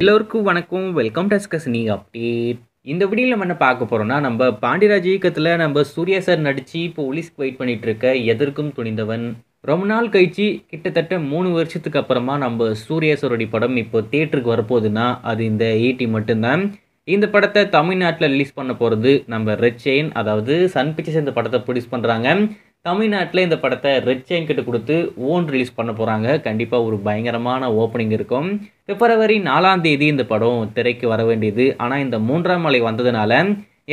எல்லோருக்கும் வணக்கம் வெல்கம் டஸ்கஸ் நீ அப்டேட் இந்த வீடியோவில் நம்ம என்ன பார்க்க போகிறோம்னா நம்ம பாண்டியராஜ் இயக்கத்தில் நம்ம சூர்யா சார் நடித்து போலீஸ்க்கு வெயிட் பண்ணிகிட்டு இருக்க எதற்கும் துணிந்தவன் ரொம்ப நாள் கழிச்சு கிட்டத்தட்ட மூணு வருஷத்துக்கு அப்புறமா நம்ம சூர்யா சாரோடைய படம் இப்போ தேட்டருக்கு வரப்போகுதுன்னா அது இந்த ஈட்டி மட்டும்தான் இந்த படத்தை தமிழ்நாட்டில் ரிலீஸ் பண்ண போகிறது நம்ம ரெட் செயின் அதாவது சன் பிக்சர்ஸ் இந்த படத்தை ப்ரொடியூஸ் பண்ணுறாங்க தமிழ்நாட்டில் இந்த படத்தை ரெட் செயின் கிட்ட கொடுத்து ஓன் ரிலீஸ் பண்ண போகிறாங்க கண்டிப்பாக ஒரு பயங்கரமான ஓப்பனிங் இருக்கும் பிப்ரவரி நாலாம் தேதி இந்த படம் திரைக்கு வர வேண்டியது ஆனால் இந்த மூன்றாம் மலை வந்ததுனால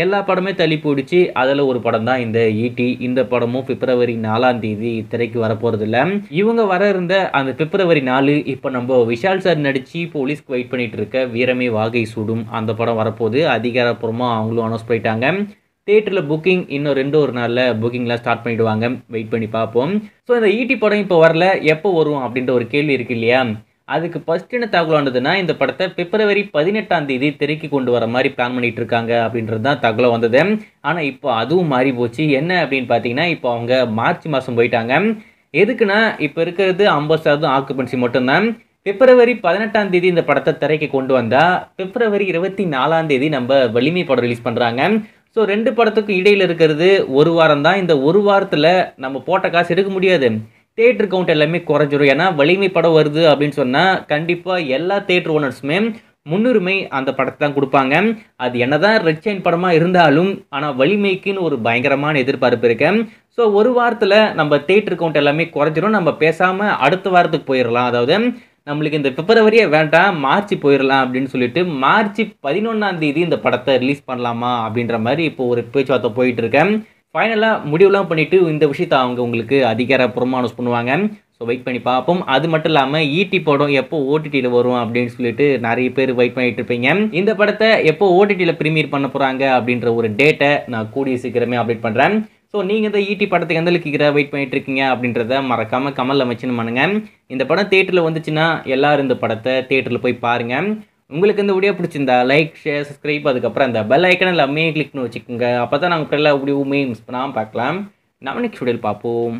எல்லா படமே தள்ளி போயிடுச்சு அதில் ஒரு படம் தான் இந்த ஈட்டி e இந்த படமும் பிப்ரவரி நாலாம் தேதி திரைக்கு வரப்போகிறது இல்லை இவங்க வர இருந்த அந்த பிப்ரவரி நாலு இப்போ நம்ம விஷால் சார் நடித்து போலீஸ்க்கு வெயிட் பண்ணிகிட்டு இருக்க வீரமே வாகை சூடும் அந்த படம் வரப்போகுது அதிகாரப்பூர்வமாக அவங்களும் அனௌன்ஸ் பண்ணிட்டாங்க தேட்டரில் புக்கிங் இன்னும் ரெண்டு ஒரு நாளில் புக்கிங்லாம் ஸ்டார்ட் பண்ணிவிடுவாங்க வெயிட் பண்ணி பார்ப்போம் ஸோ இந்த ஈட்டி e படம் இப்போ வரல எப்போ வரும் அப்படின்ற ஒரு கேள்வி இருக்குது இல்லையா அதுக்கு ஃபஸ்ட் என்ன வந்ததுன்னா இந்த படத்தை பிப்ரவரி பதினெட்டாம் தேதி திரைக்கு கொண்டு வர மாதிரி பிளான் பண்ணிட்டு இருக்காங்க அப்படின்றது தான் தகவல் வந்தது ஆனால் இப்போ அதுவும் மாறி போச்சு என்ன அப்படின்னு பார்த்தீங்கன்னா இப்போ அவங்க மார்ச் மாதம் போயிட்டாங்க எதுக்குன்னா இப்போ இருக்கிறது ஐம்பது சதவீதம் ஆக்குபென்சி மட்டும்தான் பிப்ரவரி பதினெட்டாம் தேதி இந்த படத்தை திரைக்கு கொண்டு வந்தால் பிப்ரவரி இருபத்தி நாலாம் தேதி நம்ம வலிமை படம் ரிலீஸ் பண்ணுறாங்க ஸோ ரெண்டு படத்துக்கும் இடையில் இருக்கிறது ஒரு வாரம் தான் இந்த ஒரு வாரத்தில் நம்ம போட்ட காசு எடுக்க முடியாது தேட்ரு கவுண்ட் எல்லாமே குறைஞ்சிரும் ஏன்னா வலிமை படம் வருது அப்படின்னு சொன்னால் கண்டிப்பாக எல்லா தேட்ரு ஓனர்ஸுமே முன்னுரிமை அந்த படத்தை தான் கொடுப்பாங்க அது என்ன தான் ரெட் சைன் படமாக இருந்தாலும் ஆனால் வலிமைக்குன்னு ஒரு பயங்கரமான எதிர்பார்ப்பு இருக்கு ஸோ ஒரு வாரத்தில் நம்ம தேட்ரு கவுண்ட் எல்லாமே குறைஞ்சிரும் நம்ம பேசாமல் அடுத்த வாரத்துக்கு போயிடலாம் அதாவது நம்மளுக்கு இந்த பிப்ரவரியே வேண்டாம் மார்ச் போயிடலாம் அப்படின்னு சொல்லிட்டு மார்ச் பதினொன்றாம் தேதி இந்த படத்தை ரிலீஸ் பண்ணலாமா அப்படின்ற மாதிரி இப்போ ஒரு பேச்சுவார்த்தை போயிட்டு இருக்கேன் ஃபைனலாக முடிவுலாம் பண்ணிவிட்டு இந்த விஷயத்த அவங்க உங்களுக்கு அதிகாரப்பூர்வமாக அனௌன்ஸ் பண்ணுவாங்க ஸோ வெயிட் பண்ணி பார்ப்போம் அது மட்டும் இல்லாமல் ஈட்டி e படம் எப்போ ஓடிடியில் வரும் அப்படின்னு சொல்லிட்டு நிறைய பேர் வெயிட் பண்ணிட்டு இருப்பீங்க இந்த படத்தை எப்போ ஓடிடியில் ப்ரீமியர் பண்ண போகிறாங்க அப்படின்ற ஒரு டேட்டை நான் கூடிய சீக்கிரமே அப்டேட் பண்ணுறேன் ஸோ நீங்கள் இந்த ஈட்டி e படத்துக்கு எந்த லுக்கிற வெயிட் பண்ணிட்டு இருக்கீங்க அப்படின்றத மறக்காமல் கமல் அமைச்சுன்னு பண்ணுங்கள் இந்த படம் தேட்டரில் வந்துச்சுன்னா எல்லோரும் இந்த படத்தை தேட்டரில் போய் பாருங்கள் உங்களுக்கு இந்த வீடியோ பிடிச்சிருந்தா லைக் ஷேர் சப்ஸ்கிரைப் அதுக்கப்புறம் அந்த பெல் ஐக்கனில் அம்மையே கிளிக் பண்ணி வச்சுக்கோங்க அப்போ தான் நாங்கள் எல்லா வீடியோவுமே மிஸ் பண்ணாமல் பார்க்கலாம் நம்ம நெக்ஸ்ட் வீடியோவில் பார்ப்போம்